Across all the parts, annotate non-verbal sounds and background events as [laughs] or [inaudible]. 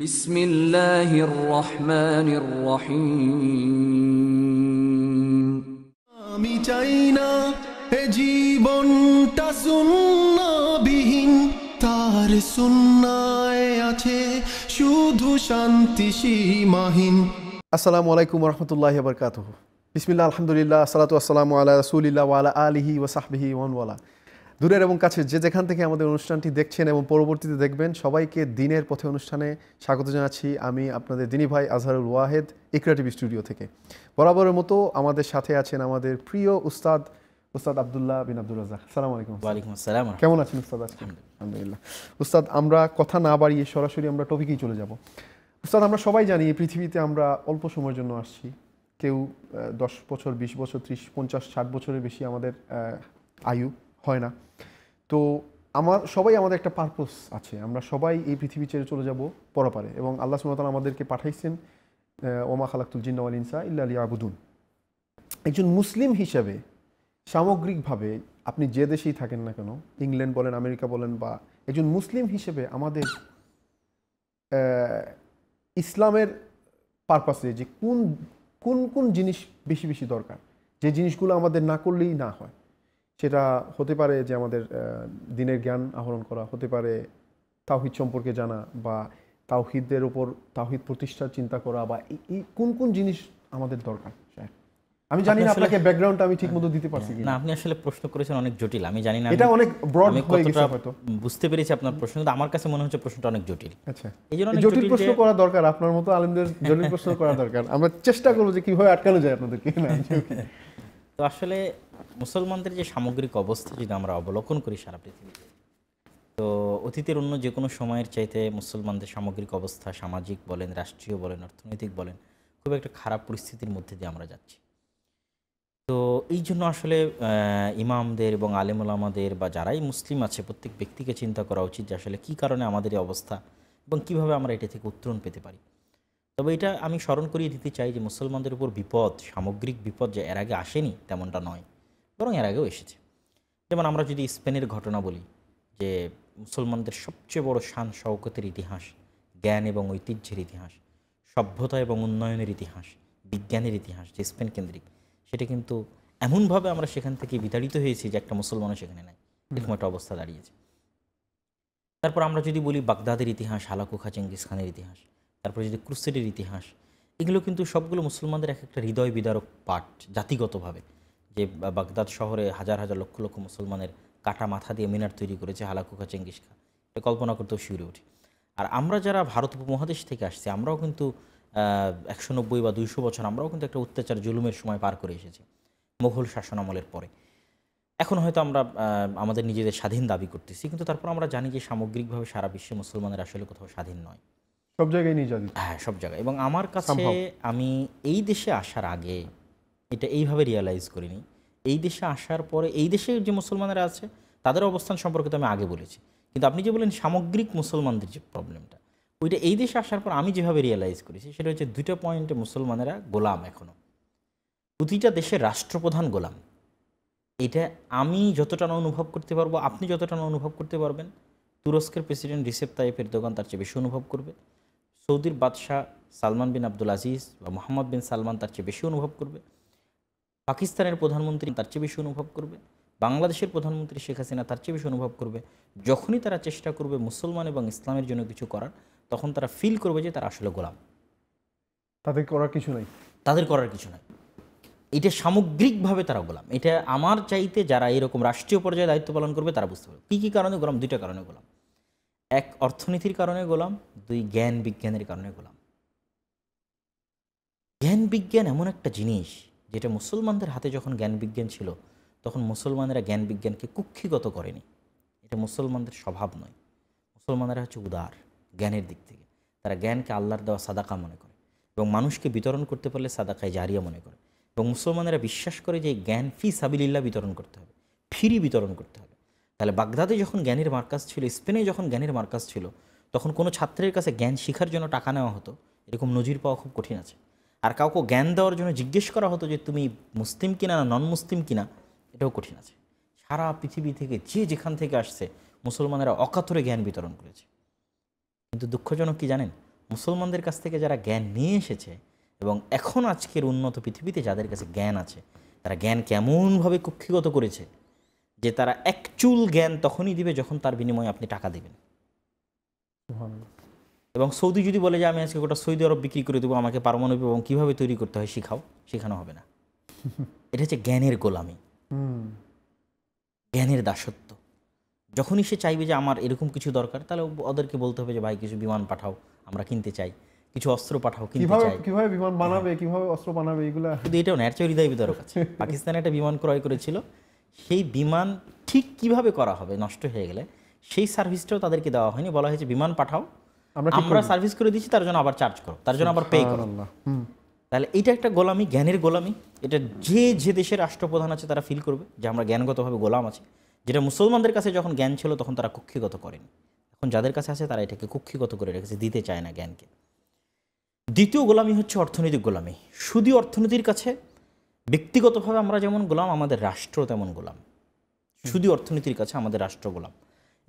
بسم الله الرحمن الرحيم আমি চাই না এ জীবনটা সুন্নাবিহীন তার সুন্নায় আছে শুধু শান্তি সীমাহীন আসসালামু আলাইকুম রহমতুল্লাহ বরকাত বিসমিল্লা আলহামদুলিল্লাহ সালাতু আসসালামু আলা রসুলিল্লাহ ওয়ালা আলিহি ওয়াসাহবিহি ওয়ান ওয়ালা দূরের এবং কাছে যে যেখান থেকে আমাদের অনুষ্ঠানটি দেখছেন এবং পরবর্তীতে দেখবেন সবাইকে দিনের পথে অনুষ্ঠানে স্বাগত জানাচ্ছি আমি আপনাদের দিনী ভাই আজহারুল ওয়াহেদ ইকরা টিভি স্টুডিও থেকে বরাবরের মতো আমাদের সাথে আছেন আমাদের প্রিয় উস্তাদ উস্তাদ আবদুল্লাহ বিন আব্দুল রাজাক সালাম আলাইকুম ওয়ালাইকুম আসসালাম কেমন আছেন উস্তাদ আলহামদুলিল্লাহ উস্তাদ আমরা কথা না বাড়িয়ে সরাসরি আমরা টপিকেই চলে যাব উস্তাদ আমরা সবাই জানি পৃথিবীতে আমরা অল্প সময়ের জন্য আসছি কেউ দশ বছর বিশ বছর ত্রিশ পঞ্চাশ ষাট বছরের বেশি আমাদের আয়ু হয় না তো আমার সবাই আমাদের একটা পারপোস আছে আমরা সবাই এই পৃথিবী ছেড়ে চলে যাব পরপারে এবং আল্লাহ সুমতাল আমাদেরকে পাঠাইছেন ওমা খালাক্তুল আল ইনসা ইল্লা আলী আবুদুন একজন মুসলিম হিসাবে সামগ্রিকভাবে আপনি যে দেশেই থাকেন না কেন ইংল্যান্ড বলেন আমেরিকা বলেন বা একজন মুসলিম হিসেবে আমাদের ইসলামের পারপাসে যে কোন কোন কোন জিনিস বেশি বেশি দরকার যে জিনিসগুলো আমাদের না করলেই না হয় সেটা হতে পারে যে আমাদের দিনের জ্ঞান আহরণ করা হতে পারে তাওহিদ সম্পর্কে জানা বা তাওহিদের ওপর তাওহিদ প্রতিষ্ঠার চিন্তা করা বা এই কোন কোন জিনিস আমাদের দরকার আমি জানি না আপনাকে আমি ঠিকমতো দিতে পারছি হ্যাঁ, না আপনি আসলে প্রশ্ন করেছেন অনেক জটিল আমি জানি না এটা অনেক ব্রড হয়ে গেছে হয়তো বুঝতে পেরেছি আপনার প্রশ্ন কিন্তু আমার কাছে মনে হচ্ছে প্রশ্নটা অনেক জটিল আচ্ছা এই জন্য জটিল প্রশ্ন করা দরকার আপনার মতো আলেমদের জটিল প্রশ্ন করা দরকার আমরা চেষ্টা করব যে কিভাবে আটকানো যায় আপনাদেরকে তো আসলে মুসলমানদের যে সামগ্রিক অবস্থা যদি আমরা অবলোকন করি সারা পৃথিবীতে তো অতীতের অন্য যে কোনো সময়ের চাইতে মুসলমানদের সামগ্রিক অবস্থা সামাজিক বলেন রাষ্ট্রীয় বলেন অর্থনৈতিক বলেন খুব একটা খারাপ পরিস্থিতির মধ্যে দিয়ে আমরা যাচ্ছি তো এই জন্য আসলে ইমামদের এবং আলেমুলামাদের বা যারাই মুসলিম আছে প্রত্যেক ব্যক্তিকে চিন্তা করা উচিত যে আসলে কী কারণে আমাদের এই অবস্থা এবং কিভাবে আমরা এটা থেকে উত্তরণ পেতে পারি তবে এটা আমি স্মরণ করিয়ে দিতে চাই যে মুসলমানদের উপর বিপদ সামগ্রিক বিপদ যে এর আগে আসেনি তেমনটা নয় বরং এর আগেও এসেছে যেমন আমরা যদি স্পেনের ঘটনা বলি যে মুসলমানদের সবচেয়ে বড় শান শওকতের ইতিহাস জ্ঞান এবং ঐতিহ্যের ইতিহাস সভ্যতা এবং উন্নয়নের ইতিহাস বিজ্ঞানের ইতিহাস যে স্পেন কেন্দ্রিক সেটা কিন্তু এমনভাবে আমরা সেখান থেকে বিতাড়িত হয়েছি যে একটা মুসলমানও সেখানে নাই এরকম একটা অবস্থা দাঁড়িয়েছে তারপর আমরা যদি বলি বাগদাদের ইতিহাস আলাকুখা চেঙ্গিস খানের ইতিহাস তারপর যদি ক্রুসেডের ইতিহাস এগুলো কিন্তু সবগুলো মুসলমানদের এক একটা হৃদয় বিদারক পাঠ জাতিগতভাবে যে বাগদাদ শহরে হাজার হাজার লক্ষ লক্ষ মুসলমানের কাটা মাথা দিয়ে মিনার তৈরি করেছে হালাকুকা চেঙ্গিস খা এ কল্পনা করতেও শিউরে উঠি আর আমরা যারা ভারত উপমহাদেশ থেকে আসছি আমরাও কিন্তু একশো নব্বই বা দুইশো বছর আমরাও কিন্তু একটা অত্যাচার জুলুমের সময় পার করে এসেছি মুঘল শাসন আমলের পরে এখন হয়তো আমরা আমাদের নিজেদের স্বাধীন দাবি করতেছি কিন্তু তারপর আমরা জানি যে সামগ্রিকভাবে সারা বিশ্বে মুসলমানের আসলে কোথাও স্বাধীন নয় সব জায়গায় নির্যাতিত হ্যাঁ সব জায়গায় এবং আমার কাছে আমি এই দেশে আসার আগে এটা এইভাবে রিয়ালাইজ করিনি এই দেশে আসার পরে এই দেশে যে মুসলমানেরা আছে তাদের অবস্থান সম্পর্কে তো আমি আগে বলেছি কিন্তু আপনি যে বলেন সামগ্রিক মুসলমানদের যে প্রবলেমটা ওইটা এই দেশে আসার পর আমি যেভাবে রিয়েলাইজ করেছি সেটা হচ্ছে দুইটা পয়েন্টে মুসলমানেরা গোলাম এখনও প্রতিটা দেশের রাষ্ট্রপ্রধান গোলাম এটা আমি যতটা না অনুভব করতে পারবো আপনি যতটা না অনুভব করতে পারবেন তুরস্কের প্রেসিডেন্ট রিসেপ তাইপ দোকান তার চেয়ে বেশি অনুভব করবে সৌদির বাদশাহ সালমান বিন আবদুল আজিজ বা মোহাম্মদ বিন সালমান তার চেয়ে বেশি অনুভব করবে পাকিস্তানের প্রধানমন্ত্রী তার চেয়ে বেশি অনুভব করবে বাংলাদেশের প্রধানমন্ত্রী শেখ হাসিনা তার চেয়ে বেশি অনুভব করবে যখনই তারা চেষ্টা করবে মুসলমান এবং ইসলামের জন্য কিছু করার তখন তারা ফিল করবে যে তারা আসলে গোলাম তাদের করার কিছু নাই তাদের করার কিছু নাই এটা সামগ্রিকভাবে তারা গোলাম এটা আমার চাইতে যারা এরকম রাষ্ট্রীয় পর্যায়ে দায়িত্ব পালন করবে তারা বুঝতে পারবে কী কী কারণে গোলাম দুইটা কারণে গোলাম এক অর্থনীতির কারণে গোলাম দুই জ্ঞান বিজ্ঞানের কারণে গোলাম জ্ঞান বিজ্ঞান এমন একটা জিনিস যেটা মুসলমানদের হাতে যখন জ্ঞান বিজ্ঞান ছিল তখন মুসলমানেরা জ্ঞান বিজ্ঞানকে কুক্ষিগত করেনি এটা মুসলমানদের স্বভাব নয় মুসলমানেরা হচ্ছে উদার জ্ঞানের দিক থেকে তারা জ্ঞানকে আল্লাহর দেওয়া সাদাকা মনে করে এবং মানুষকে বিতরণ করতে পারলে সাদাকায় জারিয়া মনে করে এবং মুসলমানেরা বিশ্বাস করে যে জ্ঞান ফি সাবিলিল্লা বিতরণ করতে হবে ফিরি বিতরণ করতে হবে তাহলে বাগদাদে যখন জ্ঞানের মার্কাজ ছিল স্পেনে যখন জ্ঞানের মার্কাজ ছিল তখন কোনো ছাত্রের কাছে জ্ঞান শিখার জন্য টাকা নেওয়া হতো এরকম নজির পাওয়া খুব কঠিন আছে আর কাউকে জ্ঞান দেওয়ার জন্য জিজ্ঞেস করা হতো যে তুমি মুসলিম কিনা না নন মুসলিম কিনা এটাও কঠিন আছে সারা পৃথিবী থেকে যে যেখান থেকে আসছে মুসলমানেরা অকাতরে জ্ঞান বিতরণ করেছে কিন্তু দুঃখজনক কি জানেন মুসলমানদের কাছ থেকে যারা জ্ঞান নিয়ে এসেছে এবং এখন আজকের উন্নত পৃথিবীতে যাদের কাছে জ্ঞান আছে তারা জ্ঞান কেমনভাবে কক্ষিগত করেছে যে তারা একচুল জ্ঞান তখনই দিবে যখন তার বিনিময়ে আপনি টাকা দেবেন এবং সৌদি যদি বলে যে আমি আজকে গোটা সৌদি আরব বিক্রি করে দেবো আমাকে পারমাণবিক এবং কীভাবে তৈরি করতে হয় শিখাও শেখানো হবে না [laughs] এটা হচ্ছে জ্ঞানের গোলামি জ্ঞানের দাসত্ব যখনই সে চাইবে যে আমার এরকম কিছু দরকার তাহলে ওদেরকে বলতে হবে যে ভাই কিছু বিমান পাঠাও আমরা কিনতে চাই কিছু অস্ত্র পাঠাও কিনতে চাই কিভাবে বিমান বানাবে কিভাবে অস্ত্র বানাবে এগুলো শুধু এটাও ন্যাচার হৃদয় বিতরক আছে [laughs] পাকিস্তানে একটা বিমান ক্রয় করেছিল সেই বিমান ঠিক কিভাবে করা হবে নষ্ট হয়ে গেলে সেই সার্ভিসটাও তাদেরকে দেওয়া হয়নি বলা হয়েছে বিমান পাঠাও আমরা সার্ভিস করে দিচ্ছি তার জন্য আবার চার্জ করো তার জন্য আবার পে করো তাহলে এটা একটা গোলামি জ্ঞানের গোলামি এটা যে যে দেশের রাষ্ট্রপ্রধান আছে তারা ফিল করবে যে আমরা জ্ঞানগতভাবে গোলাম আছে যেটা মুসলমানদের কাছে যখন জ্ঞান ছিল তখন তারা কক্ষিগত করেনি এখন যাদের কাছে আছে তারা এটাকে কক্ষিগত করে রেখেছে দিতে চায় না জ্ঞানকে দ্বিতীয় গোলামি হচ্ছে অর্থনৈতিক গোলামি শুধু অর্থনীতির কাছে ব্যক্তিগতভাবে আমরা যেমন গোলাম আমাদের রাষ্ট্র তেমন গোলাম শুধু অর্থনীতির কাছে আমাদের রাষ্ট্র গোলাম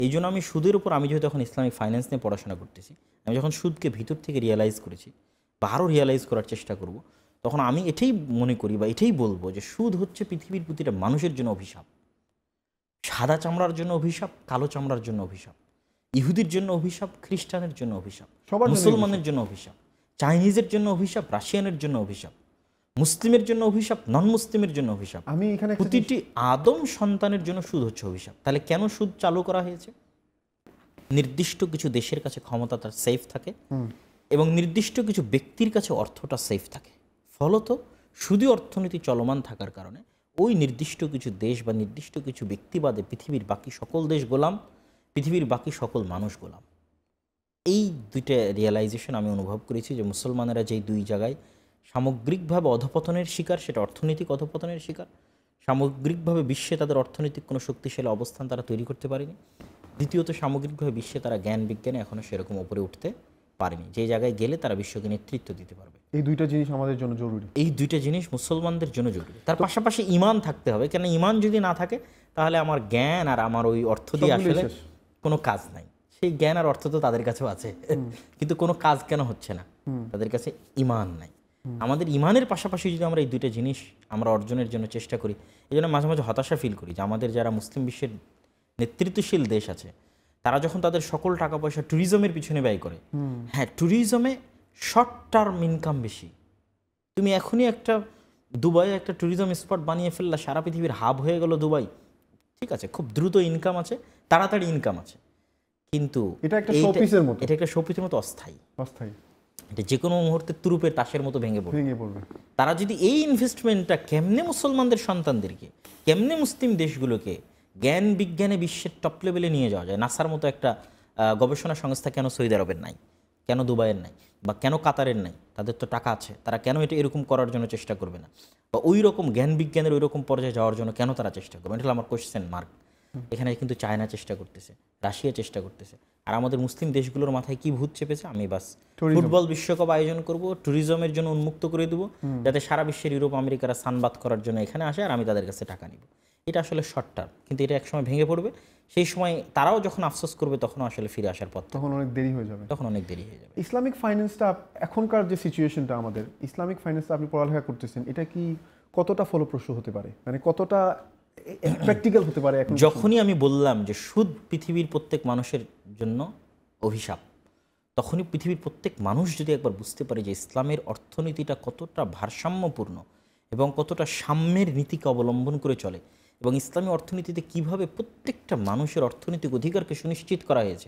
এই জন্য আমি সুদের উপর আমি যেহেতু এখন ইসলামিক ফাইন্যান্স নিয়ে পড়াশোনা করতেছি আমি যখন সুদকে ভিতর থেকে রিয়েলাইজ করেছি বা আরও রিয়েলাইজ করার চেষ্টা করব তখন আমি এটাই মনে করি বা এটাই বলবো যে সুদ হচ্ছে পৃথিবীর প্রতিটা মানুষের জন্য অভিশাপ সাদা চামড়ার জন্য অভিশাপ কালো চামড়ার জন্য অভিশাপ ইহুদির জন্য অভিশাপ খ্রিস্টানের জন্য অভিশাপ মুসলমানের জন্য অভিশাপ চাইনিজের জন্য অভিশাপ রাশিয়ানের জন্য অভিশাপ মুসলিমের জন্য অভিশাপ নন মুসলিমের জন্য অভিশাপ আমি এখানে প্রতিটি আদম সন্তানের জন্য সুদ হচ্ছে অভিশাপ তাহলে কেন সুদ চালু করা হয়েছে নির্দিষ্ট কিছু দেশের কাছে ক্ষমতা তার সেফ থাকে এবং নির্দিষ্ট কিছু ব্যক্তির কাছে অর্থটা সেফ থাকে ফলত শুধু অর্থনীতি চলমান থাকার কারণে ওই নির্দিষ্ট কিছু দেশ বা নির্দিষ্ট কিছু ব্যক্তিবাদে পৃথিবীর বাকি সকল দেশ গোলাম পৃথিবীর বাকি সকল মানুষ গোলাম এই দুইটা রিয়েলাইজেশন আমি অনুভব করেছি যে মুসলমানেরা যেই দুই জায়গায় সামগ্রিকভাবে অধপতনের শিকার সেটা অর্থনৈতিক অধপতনের শিকার সামগ্রিকভাবে বিশ্বে তাদের অর্থনৈতিক কোনো শক্তিশালী অবস্থান তারা তৈরি করতে পারেনি দ্বিতীয়ত সামগ্রিকভাবে বিশ্বে তারা জ্ঞান বিজ্ঞানে এখনও সেরকম ওপরে উঠতে পারেনি যে জায়গায় গেলে তারা বিশ্বকে নেতৃত্ব দিতে পারবে এই দুইটা জিনিস আমাদের জন্য জরুরি এই দুইটা জিনিস মুসলমানদের জন্য জরুরি তার পাশাপাশি ইমান থাকতে হবে কেন ইমান যদি না থাকে তাহলে আমার জ্ঞান আর আমার ওই অর্থ দিয়ে আসলে কোনো কাজ নাই সেই জ্ঞান আর অর্থ তো তাদের কাছেও আছে কিন্তু কোনো কাজ কেন হচ্ছে না তাদের কাছে ইমান নাই আমাদের ইমানের পাশাপাশি যদি আমরা এই দুইটা জিনিস আমরা অর্জনের জন্য চেষ্টা করি এই জন্য মাঝে মাঝে হতাশা ফিল করি যে আমাদের যারা মুসলিম বিশ্বের নেতৃত্বশীল দেশ আছে তারা যখন তাদের সকল টাকা পয়সা ট্যুরিজমের পিছনে ব্যয় করে হ্যাঁ ট্যুরিজমে শর্ট টার্ম ইনকাম বেশি তুমি এখনই একটা দুবাই একটা ট্যুরিজম স্পট বানিয়ে ফেললা সারা পৃথিবীর হাব হয়ে গেল দুবাই ঠিক আছে খুব দ্রুত ইনকাম আছে তাড়াতাড়ি ইনকাম আছে কিন্তু এটা একটা শোপিসের মতো এটা একটা শোপিসের মতো অস্থায়ী অস্থায়ী এটা যে কোনো মুহূর্তে তুরুপের তাসের মতো ভেঙে পড়বে ভেঙে পড়বে তারা যদি এই ইনভেস্টমেন্টটা কেমনে মুসলমানদের সন্তানদেরকে কেমনে মুসলিম দেশগুলোকে জ্ঞান বিজ্ঞানে বিশ্বের টপ লেভেলে নিয়ে যাওয়া যায় নাসার মতো একটা গবেষণা সংস্থা কেন সৌদি আরবের নাই কেন দুবাইয়ের নাই বা কেন কাতারের নাই তাদের তো টাকা আছে তারা কেন এটা এরকম করার জন্য চেষ্টা করবে না বা ওই রকম জ্ঞান বিজ্ঞানের ওই রকম পর্যায়ে যাওয়ার জন্য কেন তারা চেষ্টা করবে এটা আমার কোয়েশ্চেন মার্ক এখানে কিন্তু চায়না চেষ্টা করতেছে রাশিয়া চেষ্টা করতেছে আর আমাদের মুসলিম দেশগুলোর মাথায় কি ভূত চেপেছে আমি বাস ফুটবল বিশ্বকাপ আয়োজন করব ট্যুরিজমের জন্য উন্মুক্ত করে দেবো যাতে সারা বিশ্বের ইউরোপ আমেরিকারা সানবাদ করার জন্য এখানে আসে আর আমি তাদের কাছে টাকা নিব এটা আসলে শর্ট টার্ম কিন্তু এটা একসময় ভেঙে পড়বে সেই সময় তারাও যখন আফসোস করবে তখন আসলে ফিরে আসার পর তখন অনেক দেরি হয়ে যাবে তখন অনেক দেরি হয়ে যাবে ইসলামিক ফাইন্যান্সটা এখনকার যে সিচুয়েশনটা আমাদের ইসলামিক ফাইন্যান্সটা আপনি পড়ালেখা করতেছেন এটা কি কতটা ফলপ্রসূ হতে পারে মানে কতটা প্র্যাকটিক্যাল [clears throat] হতে পারে এখন যখনই আমি বললাম যে সুদ পৃথিবীর প্রত্যেক মানুষের জন্য অভিশাপ তখনই পৃথিবীর প্রত্যেক মানুষ যদি একবার বুঝতে পারে যে ইসলামের অর্থনীতিটা কতটা ভারসাম্যপূর্ণ এবং কতটা সাম্যের নীতিকে অবলম্বন করে চলে এবং ইসলামী অর্থনীতিতে কিভাবে প্রত্যেকটা মানুষের অর্থনৈতিক অধিকারকে সুনিশ্চিত করা হয়েছে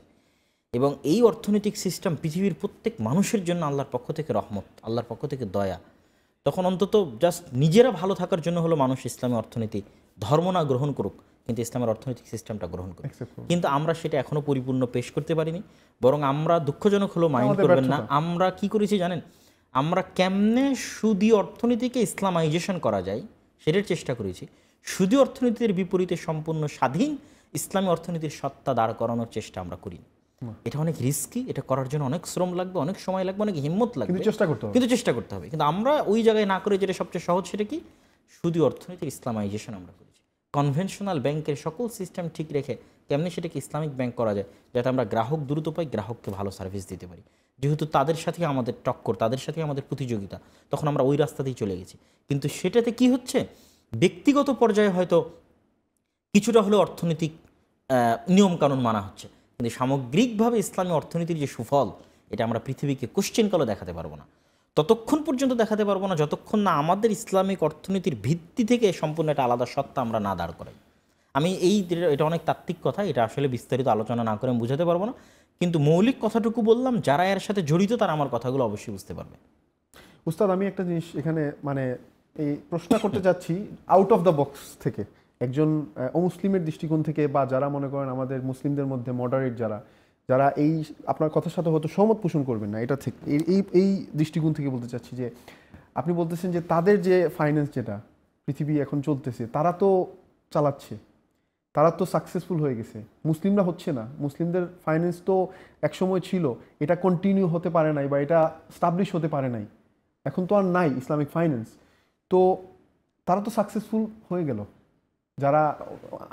এবং এই অর্থনৈতিক সিস্টেম পৃথিবীর প্রত্যেক মানুষের জন্য আল্লাহর পক্ষ থেকে রহমত আল্লাহর পক্ষ থেকে দয়া তখন অন্তত জাস্ট নিজেরা ভালো থাকার জন্য হলো মানুষ ইসলামী অর্থনীতি ধর্ম না গ্রহণ করুক কিন্তু ইসলামের অর্থনৈতিক সিস্টেমটা গ্রহণ করুক কিন্তু আমরা সেটা এখনো পরিপূর্ণ পেশ করতে পারিনি বরং আমরা দুঃখজনক হলো মাইন্ড করবেন না আমরা কি করেছি জানেন আমরা কেমনে সুদী অর্থনীতিকে ইসলামাইজেশন করা যায় সেটার চেষ্টা করেছি সুদী অর্থনীতির বিপরীতে সম্পূর্ণ স্বাধীন ইসলামী অর্থনীতির সত্তা দাঁড় করানোর চেষ্টা আমরা করি এটা অনেক রিস্কি এটা করার জন্য অনেক শ্রম লাগবে অনেক সময় লাগবে অনেক হিম্মত লাগবে চেষ্টা করতে হবে কিন্তু চেষ্টা করতে হবে কিন্তু আমরা ওই জায়গায় না করে যেটা সবচেয়ে সহজ সেটা কি সুদী অর্থনীতির ইসলামাইজেশন আমরা করেছি কনভেনশনাল ব্যাংকের সকল সিস্টেম ঠিক রেখে কেমনি সেটাকে ইসলামিক ব্যাংক করা যায় যাতে আমরা গ্রাহক দ্রুত পাই গ্রাহককে ভালো সার্ভিস দিতে পারি যেহেতু তাদের সাথে আমাদের টক্কর তাদের সাথে আমাদের প্রতিযোগিতা তখন আমরা ওই রাস্তাতেই চলে গেছি কিন্তু সেটাতে কি হচ্ছে ব্যক্তিগত পর্যায়ে হয়তো কিছুটা হলেও অর্থনৈতিক নিয়মকানুন মানা হচ্ছে কিন্তু সামগ্রিকভাবে ইসলামী অর্থনীতির যে সুফল এটা আমরা পৃথিবীকে কোশ্চেন কালো দেখাতে পারবো না ততক্ষণ পর্যন্ত দেখাতে পারবো না যতক্ষণ না আমাদের ইসলামিক অর্থনীতির ভিত্তি থেকে সম্পূর্ণ একটা আলাদা সত্তা আমরা না দাঁড় করাই আমি এই এটা অনেক তাত্ত্বিক কথা এটা আসলে বিস্তারিত আলোচনা না করে আমি বুঝাতে পারবো না কিন্তু মৌলিক কথাটুকু বললাম যারা এর সাথে জড়িত তারা আমার কথাগুলো অবশ্যই বুঝতে পারবে উস্তাদ আমি একটা জিনিস এখানে মানে এই প্রশ্ন করতে চাচ্ছি আউট অফ দ্য বক্স থেকে একজন অমুসলিমের দৃষ্টিকোণ থেকে বা যারা মনে করেন আমাদের মুসলিমদের মধ্যে মডারেট যারা যারা এই আপনার কথার সাথে হয়তো সহমত পোষণ করবেন না এটা থেকে এই এই দৃষ্টিকোণ থেকে বলতে চাচ্ছি যে আপনি বলতেছেন যে তাদের যে ফাইন্যান্স যেটা পৃথিবী এখন চলতেছে তারা তো চালাচ্ছে তারা তো সাকসেসফুল হয়ে গেছে মুসলিমরা হচ্ছে না মুসলিমদের ফাইন্যান্স তো একসময় ছিল এটা কন্টিনিউ হতে পারে নাই বা এটা স্টাবলিশ হতে পারে নাই এখন তো আর নাই ইসলামিক ফাইন্যান্স তো তারা তো সাকসেসফুল হয়ে গেল যারা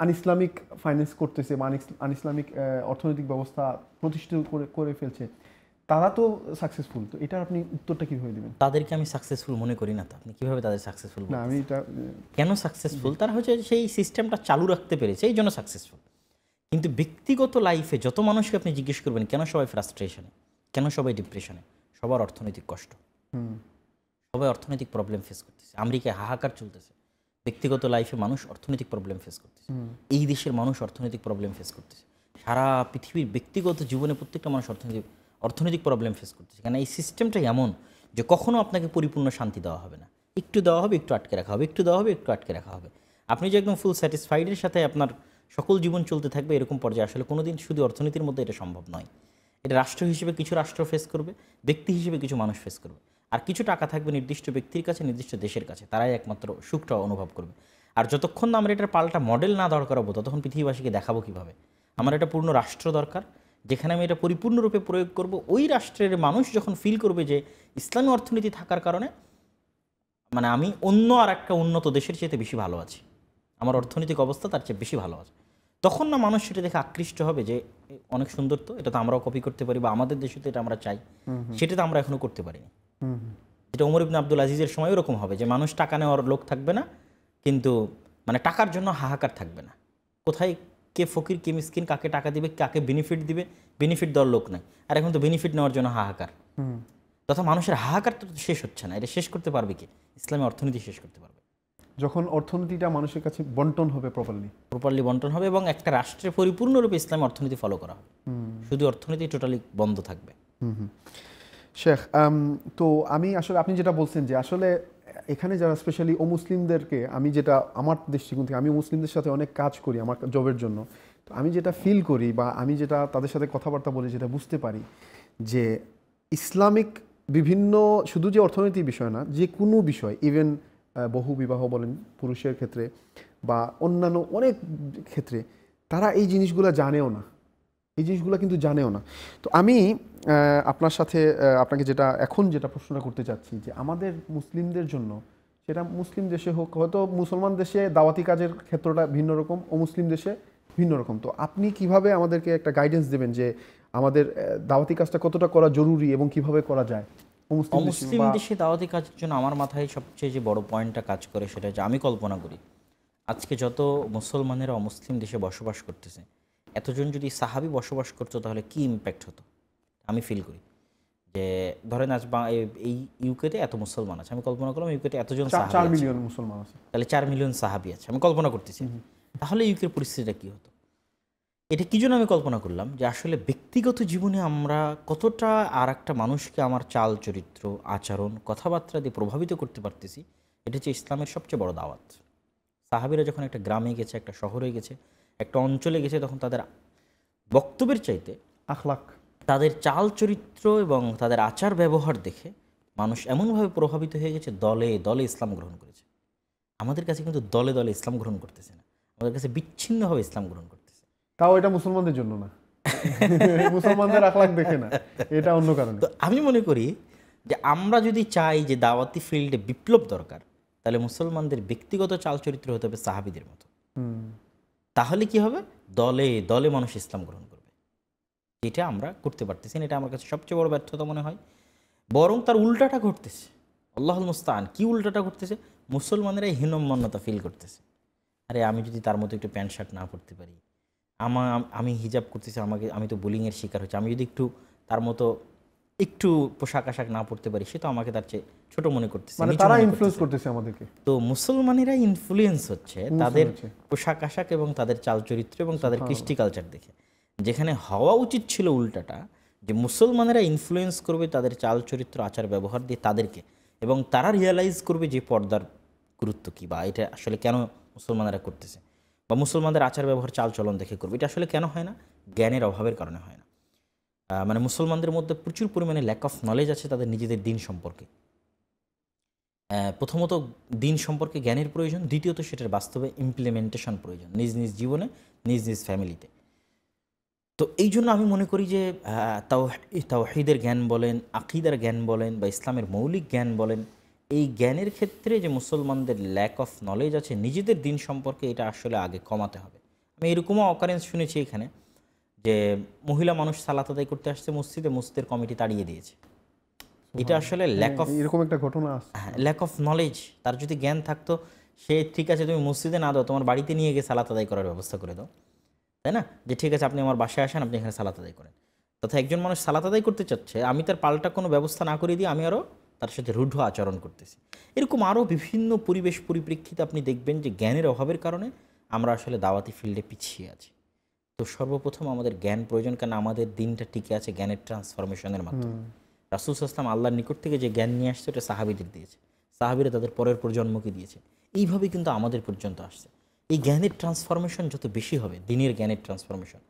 আনইসলামিক ফাইন্যান্স করতেছে বা আনইসলামিক অর্থনৈতিক ব্যবস্থা প্রতিষ্ঠিত করে করে ফেলছে তারা তো সাকসেসফুল তো এটা আপনি উত্তরটা কীভাবে দেবেন তাদেরকে আমি সাকসেসফুল মনে করি না তো আপনি কীভাবে তাদের সাকসেসফুল না আমি এটা কেন সাকসেসফুল তারা হচ্ছে সেই সিস্টেমটা চালু রাখতে পেরেছে এই জন্য সাকসেসফুল কিন্তু ব্যক্তিগত লাইফে যত মানুষকে আপনি জিজ্ঞেস করবেন কেন সবাই ফ্রাস্ট্রেশনে কেন সবাই ডিপ্রেশনে সবার অর্থনৈতিক কষ্ট সবাই অর্থনৈতিক প্রবলেম ফেস করতেছে আমেরিকায় হাহাকার চলতেছে ব্যক্তিগত লাইফে মানুষ অর্থনৈতিক প্রবলেম ফেস করতেছে এই দেশের মানুষ অর্থনৈতিক প্রবলেম ফেস করতেছে সারা পৃথিবীর ব্যক্তিগত জীবনে প্রত্যেকটা মানুষ অর্থনৈতিক অর্থনৈতিক প্রবলেম ফেস করতেছে কেন এই সিস্টেমটা এমন যে কখনও আপনাকে পরিপূর্ণ শান্তি দেওয়া হবে না একটু দেওয়া হবে একটু আটকে রাখা হবে একটু দেওয়া হবে একটু আটকে রাখা হবে আপনি যে একদম ফুল স্যাটিসফাইডের সাথে আপনার সকল জীবন চলতে থাকবে এরকম পর্যায়ে আসলে কোনো দিন শুধু অর্থনীতির মধ্যে এটা সম্ভব নয় এটা রাষ্ট্র হিসেবে কিছু রাষ্ট্র ফেস করবে ব্যক্তি হিসেবে কিছু মানুষ ফেস করবে আর কিছু টাকা থাকবে নির্দিষ্ট ব্যক্তির কাছে নির্দিষ্ট দেশের কাছে তারাই একমাত্র সুখটা অনুভব করবে আর যতক্ষণ না আমরা এটার পাল্টা মডেল না দরকার হবো ততক্ষণ পৃথিবীবাসীকে দেখাবো কীভাবে আমার এটা পূর্ণ রাষ্ট্র দরকার যেখানে আমি এটা পরিপূর্ণরূপে প্রয়োগ করব ওই রাষ্ট্রের মানুষ যখন ফিল করবে যে ইসলামী অর্থনীতি থাকার কারণে মানে আমি অন্য আর একটা উন্নত দেশের চেয়ে বেশি ভালো আছি আমার অর্থনৈতিক অবস্থা তার চেয়ে বেশি ভালো আছে তখন না মানুষ সেটা দেখে আকৃষ্ট হবে যে অনেক সুন্দর তো এটা তো আমরাও কপি করতে পারি বা আমাদের দেশে তো এটা আমরা চাই সেটা তো আমরা এখনও করতে পারিনি যেটা ওমর ইবনা আব্দুল আজিজের সময় ওরকম হবে যে মানুষ টাকা নেওয়ার লোক থাকবে না কিন্তু মানে টাকার জন্য হাহাকার থাকবে না কোথায় কে ফকির কে মিসকিন কাকে টাকা দিবে কাকে বেনিফিট দিবে বেনিফিট দেওয়ার লোক নাই আর এখন তো বেনিফিট নেওয়ার জন্য হাহাকার তথা মানুষের হাহাকার তো শেষ হচ্ছে না এটা শেষ করতে পারবে কি ইসলামী অর্থনীতি শেষ করতে পারবে যখন অর্থনীতিটা মানুষের কাছে বন্টন হবে প্রপারলি প্রপারলি বন্টন হবে এবং একটা রাষ্ট্রে পরিপূর্ণরূপে ইসলামী অর্থনীতি ফলো করা হবে শুধু অর্থনীতি টোটালি বন্ধ থাকবে শেখ তো আমি আসলে আপনি যেটা বলছেন যে আসলে এখানে যারা স্পেশালি ও মুসলিমদেরকে আমি যেটা আমার দৃষ্টিকোণ থেকে আমি মুসলিমদের সাথে অনেক কাজ করি আমার জবের জন্য তো আমি যেটা ফিল করি বা আমি যেটা তাদের সাথে কথাবার্তা বলি যেটা বুঝতে পারি যে ইসলামিক বিভিন্ন শুধু যে অর্থনৈতিক বিষয় না যে কোনো বিষয় ইভেন বহু বিবাহ বলেন পুরুষের ক্ষেত্রে বা অন্যান্য অনেক ক্ষেত্রে তারা এই জিনিসগুলো জানেও না এই জিনিসগুলো কিন্তু জানেও না তো আমি আপনার সাথে আপনাকে যেটা এখন যেটা প্রশ্নটা করতে চাচ্ছি যে আমাদের মুসলিমদের জন্য সেটা মুসলিম দেশে হোক হয়তো মুসলমান দেশে দাওয়াতি কাজের ক্ষেত্রটা ভিন্ন রকম ও মুসলিম দেশে ভিন্ন রকম তো আপনি কিভাবে আমাদেরকে একটা গাইডেন্স দেবেন যে আমাদের দাওয়াতি কাজটা কতটা করা জরুরি এবং কিভাবে করা যায় মুসলিম দেশে দাওয়াতি কাজের জন্য আমার মাথায় সবচেয়ে যে বড় পয়েন্টটা কাজ করে সেটা যে আমি কল্পনা করি আজকে যত মুসলমানেরা অমুসলিম দেশে বসবাস করতেছে এতজন যদি সাহাবি বসবাস করতো তাহলে কি ইম্প্যাক্ট হতো আমি ফিল করি যে ধরেন আজ এই ইউকেতে এত মুসলমান আছে আমি কল্পনা করলাম ইউকেতে এতজন মুসলমান আছে তাহলে চার মিলিয়ন সাহাবি আছে আমি কল্পনা করতেছি তাহলে ইউকের পরিস্থিতিটা কি হতো এটা কি জন্য আমি কল্পনা করলাম যে আসলে ব্যক্তিগত জীবনে আমরা কতটা আর একটা মানুষকে আমার চাল চরিত্র আচরণ কথাবার্তা দিয়ে প্রভাবিত করতে পারতেছি এটা হচ্ছে ইসলামের সবচেয়ে বড় দাওয়াত সাহাবিরা যখন একটা গ্রামে গেছে একটা শহরে গেছে একটা অঞ্চলে গেছে তখন তাদের বক্তব্যের চাইতে আখলাক তাদের চাল চরিত্র এবং তাদের আচার ব্যবহার দেখে মানুষ এমনভাবে প্রভাবিত হয়ে গেছে দলে দলে ইসলাম গ্রহণ করেছে আমাদের কাছে কিন্তু দলে দলে ইসলাম গ্রহণ করতেছে না আমাদের কাছে বিচ্ছিন্নভাবে ইসলাম গ্রহণ করতেছে তাও এটা মুসলমানদের জন্য না মুসলমানদের আখলাক দেখে না এটা অন্য কারণ তো আমি মনে করি যে আমরা যদি চাই যে দাওয়াতি ফিল্ডে বিপ্লব দরকার তাহলে মুসলমানদের ব্যক্তিগত চাল চরিত্র হতে হবে সাহাবিদের মতো তাহলে কি হবে দলে দলে মানুষ ইসলাম গ্রহণ করবে এটা আমরা করতে পারতেছি না এটা আমার কাছে সবচেয়ে বড় ব্যর্থতা মনে হয় বরং তার উল্টাটা ঘটতেছে আল্লাহ মুস্তান কি উল্টাটা ঘটতেছে মুসলমানেরাই হীনমান্যতা ফিল করতেছে আরে আমি যদি তার মতো একটু প্যান্ট শার্ট না পরতে পারি আমার আমি হিজাব করতেছি আমাকে আমি তো বুলিংয়ের শিকার হচ্ছে আমি যদি একটু তার মতো একটু পোশাক আশাক না পড়তে পারি তো আমাকে তার চেয়ে ছোট মনে করতেছে মানে তারা ইনফ্লুয়েন্স করতেছে আমাদেরকে তো মুসলমানেরা ইনফ্লুয়েন্স হচ্ছে তাদের পোশাক আশাক এবং তাদের চরিত্র এবং তাদের কৃষ্টি কালচার দেখে যেখানে হওয়া উচিত ছিল উল্টাটা যে মুসলমানেরা ইনফ্লুয়েন্স করবে তাদের চাল চরিত্র আচার ব্যবহার দিয়ে তাদেরকে এবং তারা রিয়ালাইজ করবে যে পর্দার গুরুত্ব কী বা এটা আসলে কেন মুসলমানেরা করতেছে বা মুসলমানদের আচার ব্যবহার চাল চলন দেখে করবে এটা আসলে কেন হয় না জ্ঞানের অভাবের কারণে হয় না মানে মুসলমানদের মধ্যে প্রচুর পরিমাণে ল্যাক অফ নলেজ আছে তাদের নিজেদের দিন সম্পর্কে প্রথমত দিন সম্পর্কে জ্ঞানের প্রয়োজন দ্বিতীয়ত সেটার বাস্তবে ইমপ্লিমেন্টেশন প্রয়োজন নিজ নিজ জীবনে নিজ নিজ ফ্যামিলিতে তো এই জন্য আমি মনে করি যে তাও তাওহিদের জ্ঞান বলেন আকিদার জ্ঞান বলেন বা ইসলামের মৌলিক জ্ঞান বলেন এই জ্ঞানের ক্ষেত্রে যে মুসলমানদের ল্যাক অফ নলেজ আছে নিজেদের দিন সম্পর্কে এটা আসলে আগে কমাতে হবে আমি এরকমও অকারেন্স শুনেছি এখানে যে মহিলা মানুষ সালাত আদায় করতে আসছে মসজিদে মসজিদের কমিটি তাড়িয়ে দিয়েছে এটা আসলে ল্যাক অফ এরকম একটা ঘটনা ল্যাক অফ নলেজ তার যদি জ্ঞান থাকতো সে ঠিক আছে তুমি মসজিদে না দাও তোমার বাড়িতে নিয়ে গিয়ে সালাত আদায় করার ব্যবস্থা করে দাও তাই না যে ঠিক আছে আপনি আমার বাসায় আসেন আপনি এখানে সালাত আদায় করেন তথা একজন মানুষ সালাত আদায় করতে চাচ্ছে আমি তার পাল্টা কোনো ব্যবস্থা না করে দিয়ে আমি আরও তার সাথে রূঢ় আচরণ করতেছি এরকম আরও বিভিন্ন পরিবেশ পরিপ্রেক্ষিতে আপনি দেখবেন যে জ্ঞানের অভাবের কারণে আমরা আসলে দাওয়াতি ফিল্ডে পিছিয়ে আছি তো সর্বপ্রথম আমাদের জ্ঞান প্রয়োজন কারণ আমাদের দিনটা টিকে আছে জ্ঞানের ট্রান্সফরমেশনের মাধ্যমে রাসুল সাল্লাম আল্লাহর নিকট থেকে যে জ্ঞান নিয়ে আসছে ওটা সাহাবিদের দিয়েছে সাহাবিরা তাদের পরের প্রজন্মকে দিয়েছে এইভাবে কিন্তু আমাদের পর্যন্ত আসছে এই জ্ঞানের ট্রান্সফরমেশন যত বেশি হবে দিনের জ্ঞানের ট্রান্সফরমেশন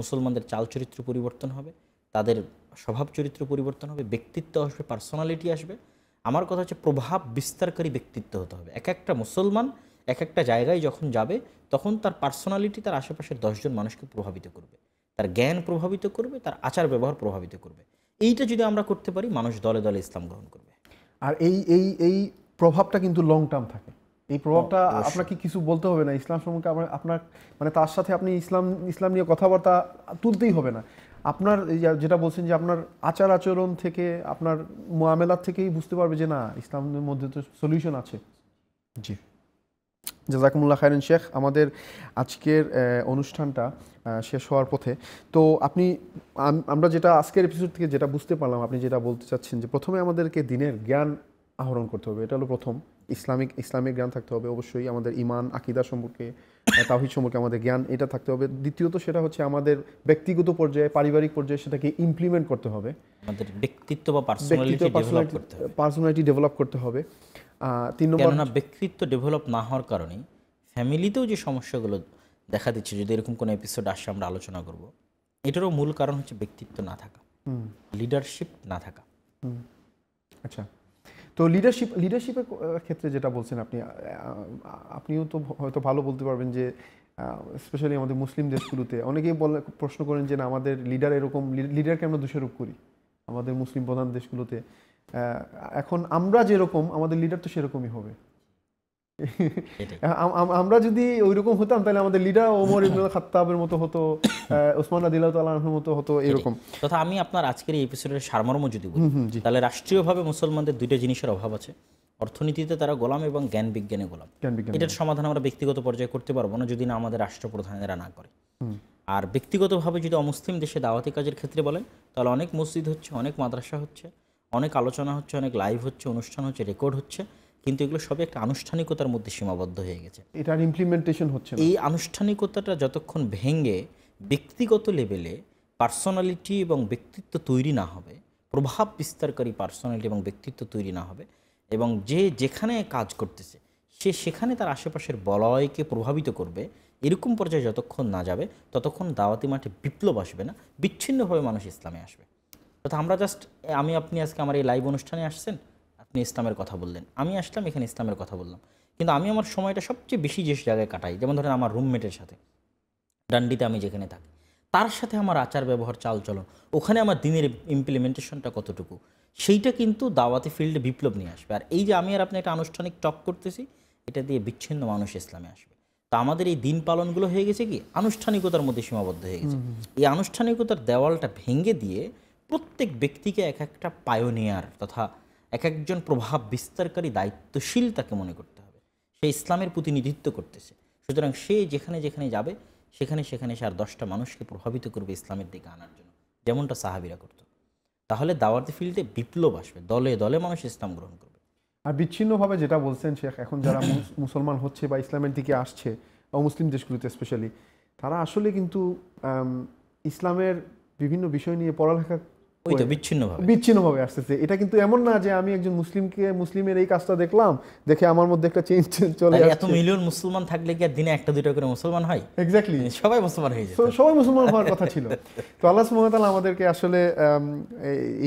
মুসলমানদের চাল চরিত্র পরিবর্তন হবে তাদের স্বভাব চরিত্র পরিবর্তন হবে ব্যক্তিত্ব আসবে পার্সোনালিটি আসবে আমার কথা হচ্ছে প্রভাব বিস্তারকারী ব্যক্তিত্ব হতে হবে এক একটা মুসলমান এক একটা জায়গায় যখন যাবে তখন তার পার্সোনালিটি তার আশেপাশের দশজন মানুষকে প্রভাবিত করবে তার জ্ঞান প্রভাবিত করবে তার আচার ব্যবহার প্রভাবিত করবে এইটা যদি আমরা করতে পারি মানুষ দলে দলে ইসলাম গ্রহণ করবে আর এই এই এই প্রভাবটা কিন্তু লং টার্ম থাকে এই প্রভাবটা আপনাকে কিছু বলতে হবে না ইসলাম সম্পর্কে আপনার আপনার মানে তার সাথে আপনি ইসলাম ইসলাম নিয়ে কথাবার্তা তুলতেই হবে না আপনার যেটা বলছেন যে আপনার আচার আচরণ থেকে আপনার মোয়ামেলার থেকেই বুঝতে পারবে যে না ইসলামের মধ্যে তো সলিউশন আছে জি জাজাকুমুল্লাহ খায়রেন শেখ আমাদের আজকের অনুষ্ঠানটা শেষ হওয়ার পথে তো আপনি আমরা যেটা আজকের এপিসোড থেকে যেটা বুঝতে পারলাম আপনি যেটা বলতে চাচ্ছেন যে প্রথমে আমাদেরকে দিনের জ্ঞান আহরণ করতে হবে এটা হলো প্রথম ইসলামিক ইসলামিক জ্ঞান থাকতে হবে অবশ্যই আমাদের ইমান আকিদা সম্পর্কে হ্যাঁ, তাহিদ সম্পর্কে আমাদের জ্ঞান এটা থাকতে হবে দ্বিতীয়ত সেটা হচ্ছে আমাদের ব্যক্তিগত পর্যায়ে পারিবারিক পর্যায়ে সেটাকে ইমপ্লিমেন্ট করতে হবে আমাদের ব্যক্তিত্ব বা পার্সোনালিটি ডেভেলপ করতে হবে তিন নম্বর ব্যক্তিত্ব ডেভেলপ না হওয়ার কারণে ফ্যামিলিতেও যে সমস্যাগুলো দেখা দিচ্ছে যদি এরকম কোনো এপিসোড আসে আমরা আলোচনা করব এটারও মূল কারণ হচ্ছে ব্যক্তিত্ব না থাকা লিডারশিপ না থাকা আচ্ছা তো লিডারশিপ লিডারশিপের ক্ষেত্রে যেটা বলছেন আপনি আপনিও তো হয়তো ভালো বলতে পারবেন যে স্পেশালি আমাদের মুসলিম দেশগুলোতে অনেকেই বলে প্রশ্ন করেন যে না আমাদের লিডার এরকম লিডারকে আমরা দোষারোপ করি আমাদের মুসলিম প্রধান দেশগুলোতে এখন আমরা যেরকম আমাদের লিডার তো সেরকমই হবে আমরা যদি ওইরকম হতাম তাহলে আমাদের লিডার ওমর ইবনুল খাত্তাবের মতো হতো [laughs] ওসমান রাদিল্লাহ তাআলার মতো হতো এরকম তথা আমি আপনার আজকের এই এপিসোডের সারমর্ম যদি বলি তাহলে রাষ্ট্রীয়ভাবে মুসলমানদের দুইটা জিনিসের অভাব আছে অর্থনীতিতে তারা গোলাম এবং জ্ঞান বিজ্ঞানে গোলাম এটার সমাধান আমরা ব্যক্তিগত পর্যায়ে করতে পারবো না যদি না আমাদের রাষ্ট্রপ্রধানেরা না করে আর ব্যক্তিগতভাবে যদি অমুসলিম দেশে দাওয়াতি কাজের ক্ষেত্রে বলেন তাহলে অনেক মসজিদ হচ্ছে অনেক মাদ্রাসা হচ্ছে অনেক আলোচনা হচ্ছে অনেক লাইভ হচ্ছে অনুষ্ঠান হচ্ছে রেকর্ড হচ্ছে কিন্তু এগুলো সবই একটা আনুষ্ঠানিকতার মধ্যে সীমাবদ্ধ হয়ে গেছে এটার ইমপ্লিমেন্টেশন হচ্ছে এই আনুষ্ঠানিকতাটা যতক্ষণ ভেঙে ব্যক্তিগত লেভেলে পার্সোনালিটি এবং ব্যক্তিত্ব তৈরি না হবে প্রভাব বিস্তারকারী পার্সোনালিটি এবং ব্যক্তিত্ব তৈরি না হবে এবং যে যেখানে কাজ করতেছে সে সেখানে তার আশেপাশের বলয়কে প্রভাবিত করবে এরকম পর্যায়ে যতক্ষণ না যাবে ততক্ষণ দাওয়াতি মাঠে বিপ্লব আসবে না বিচ্ছিন্নভাবে মানুষ ইসলামে আসবে অর্থাৎ আমরা জাস্ট আমি আপনি আজকে আমার এই লাইভ অনুষ্ঠানে আসছেন আপনি ইসলামের কথা বললেন আমি আসলাম এখানে ইসলামের কথা বললাম কিন্তু আমি আমার সময়টা সবচেয়ে বেশি যে জায়গায় কাটাই যেমন ধরেন আমার রুমমেটের সাথে ডান্ডিতে আমি যেখানে থাকি তার সাথে আমার আচার ব্যবহার চালচলন ওখানে আমার দিনের ইমপ্লিমেন্টেশনটা কতটুকু সেইটা কিন্তু দাওয়াতি ফিল্ডে বিপ্লব নিয়ে আসবে আর এই যে আমি আর আপনি একটা আনুষ্ঠানিক টক করতেছি এটা দিয়ে বিচ্ছিন্ন মানুষ ইসলামে আসবে তো আমাদের এই দিন পালনগুলো হয়ে গেছে কি আনুষ্ঠানিকতার মধ্যে সীমাবদ্ধ হয়ে গেছে এই আনুষ্ঠানিকতার দেওয়ালটা ভেঙে দিয়ে প্রত্যেক ব্যক্তিকে এক একটা পায়োনিয়ার তথা এক একজন প্রভাব বিস্তারকারী দায়িত্বশীল তাকে মনে করতে হবে সে ইসলামের প্রতিনিধিত্ব করতেছে সুতরাং সে যেখানে যেখানে যাবে সেখানে সেখানে সে আর দশটা মানুষকে প্রভাবিত করবে ইসলামের দিকে আনার জন্য যেমনটা সাহাবিরা করত তাহলে দাওয়াতি ফিল্ডে বিপ্লব আসবে দলে দলে মানুষ ইসলাম গ্রহণ করবে আর বিচ্ছিন্নভাবে যেটা বলছেন শেখ এখন যারা মুসলমান হচ্ছে বা ইসলামের দিকে আসছে বা মুসলিম দেশগুলিতে স্পেশালি তারা আসলে কিন্তু ইসলামের বিভিন্ন বিষয় নিয়ে পড়ালেখা তো বিচ্ছিন্নভাবে আসতেছে এটা কিন্তু এমন না যে আমি একজন মুসলিমকে মুসলিমের এই কাজটা দেখলাম দেখে আমার মধ্যে একটা চেঞ্জ চলে এত মিলিয়ন মুসলমান থাকলে কি দিনে একটা দুটো করে মুসলমান হয় এক্স্যাক্টলি মানে সবাই মুসলমান হয়ে যায় সবাই মুসলমান হওয়ার কথা ছিল তো আল্লাহ আমাদেরকে আসলে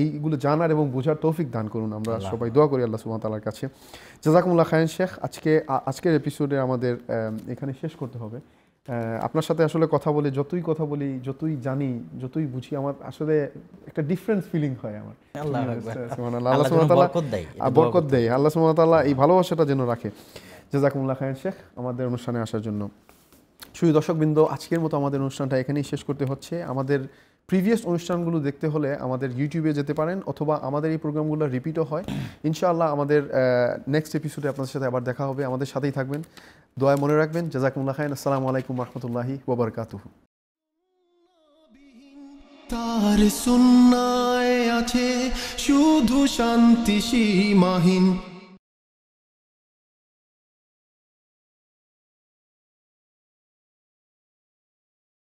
এইগুলো জানার এবং বোঝার তৌফিক দান করুন আমরা সবাই দোয়া করি আল্লাহ সুবহানাহু কাছে জাযাকুমুল্লাহ খায়রান শেখ আজকে আজকের এপিসোডে আমাদের এখানে শেষ করতে হবে আপনার সাথে আসলে কথা বলি যতই কথা বলি যতই জানি যতই বুঝি আমার আসলে একটা ডিফারেন্স ফিলিং হয় আমার আল্লাহ বরকত দেয় আল্লাহ সুমতাল্লাহ এই ভালোবাসাটা যেন রাখে জাজাকুমুল্লাহ খায়ন শেখ আমাদের অনুষ্ঠানে আসার জন্য শুধু দর্শকবৃন্দ আজকের মতো আমাদের অনুষ্ঠানটা এখানেই শেষ করতে হচ্ছে আমাদের প্রিভিয়াস অনুষ্ঠানগুলো দেখতে হলে আমাদের ইউটিউবে যেতে পারেন অথবা আমাদের এই প্রোগ্রামগুলো রিপিটও হয় ইনশাআল্লাহ আমাদের নেক্সট এপিসোডে আপনাদের সাথে আবার দেখা হবে আমাদের সাথেই থাকবেন দোয়া মনে রাখবেন জাজাকুমুল্লাহ খাইন আসসালামু আলাইকুম রহমতুল্লাহি ওবরকাতুহু তার সুন্নায় আছে শুধু শান্তি সীমাহীন